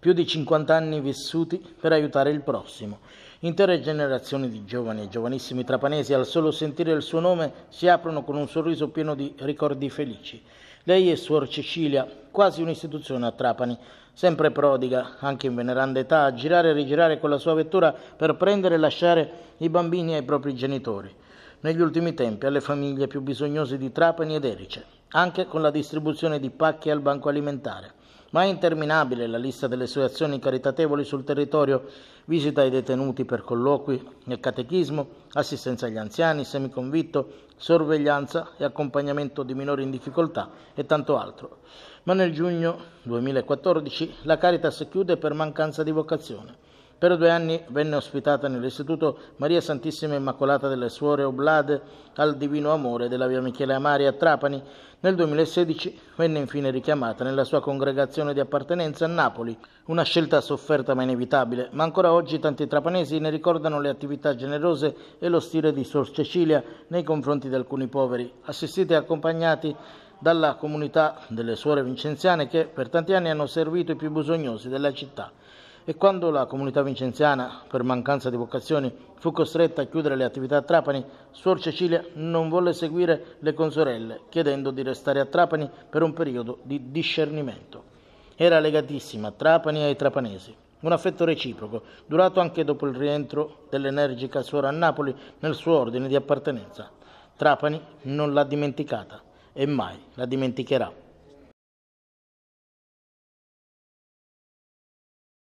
più di 50 anni vissuti per aiutare il prossimo. Intere generazioni di giovani e giovanissimi trapanesi al solo sentire il suo nome si aprono con un sorriso pieno di ricordi felici. Lei è Suor Cecilia, quasi un'istituzione a Trapani, sempre prodiga, anche in veneranda età, a girare e rigirare con la sua vettura per prendere e lasciare i bambini ai propri genitori. Negli ultimi tempi alle famiglie più bisognose di Trapani ed Erice, anche con la distribuzione di pacchi al banco alimentare ma è interminabile la lista delle sue azioni caritatevoli sul territorio, visita ai detenuti per colloqui nel catechismo, assistenza agli anziani, semiconvitto, sorveglianza e accompagnamento di minori in difficoltà e tanto altro. Ma nel giugno 2014 la Caritas chiude per mancanza di vocazione. Per due anni venne ospitata nell'istituto Maria Santissima Immacolata delle Suore Oblade al Divino Amore della via Michele Amari a Trapani. Nel 2016 venne infine richiamata nella sua congregazione di appartenenza a Napoli, una scelta sofferta ma inevitabile, ma ancora oggi tanti trapanesi ne ricordano le attività generose e lo stile di Sor Cecilia nei confronti di alcuni poveri, assistiti e accompagnati dalla comunità delle suore vincenziane che per tanti anni hanno servito i più bisognosi della città e quando la comunità vincenziana, per mancanza di vocazioni, fu costretta a chiudere le attività a Trapani, Suor Cecilia non volle seguire le consorelle, chiedendo di restare a Trapani per un periodo di discernimento. Era legatissima a Trapani e ai trapanesi. Un affetto reciproco, durato anche dopo il rientro dell'energica suora a Napoli nel suo ordine di appartenenza. Trapani non l'ha dimenticata e mai la dimenticherà.